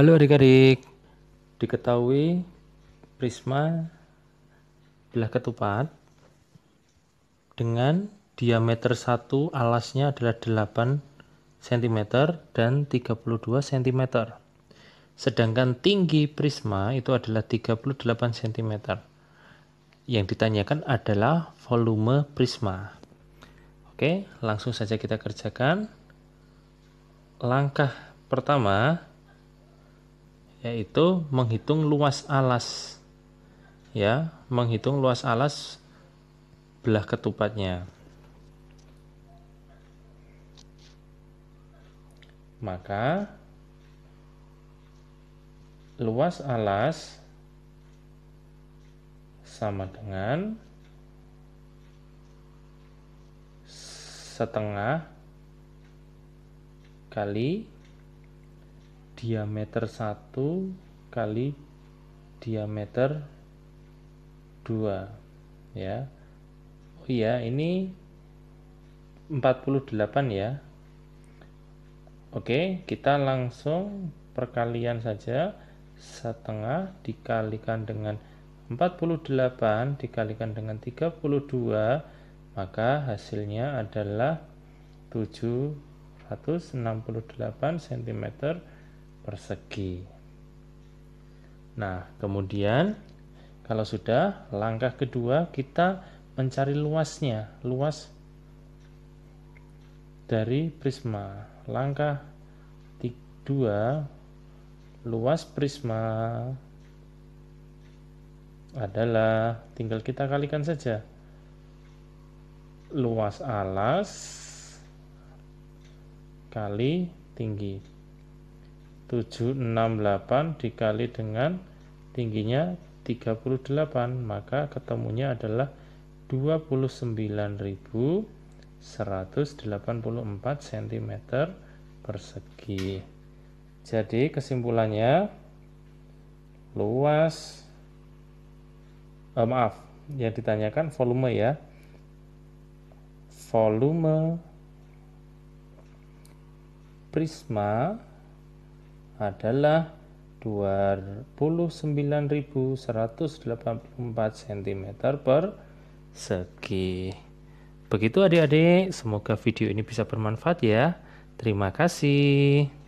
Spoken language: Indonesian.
Halo adik-adik, diketahui prisma belah ketupat dengan diameter satu alasnya adalah 8 cm dan 32 cm. Sedangkan tinggi prisma itu adalah 38 cm. Yang ditanyakan adalah volume prisma. Oke, langsung saja kita kerjakan. Langkah pertama, yaitu menghitung luas alas ya menghitung luas alas belah ketupatnya maka luas alas sama dengan setengah kali diameter 1 kali diameter 2 ya oh iya ini 48 ya oke kita langsung perkalian saja setengah dikalikan dengan 48 dikalikan dengan 32 maka hasilnya adalah 768 cm persegi. Nah, kemudian kalau sudah, langkah kedua kita mencari luasnya, luas dari prisma. Langkah 2, luas prisma adalah tinggal kita kalikan saja. Luas alas kali tinggi 768 dikali dengan tingginya 38 maka ketemunya adalah 29.184 cm persegi jadi kesimpulannya luas eh, maaf yang ditanyakan volume ya volume prisma adalah 29.184 cm per segi. Begitu adik-adik, semoga video ini bisa bermanfaat ya. Terima kasih.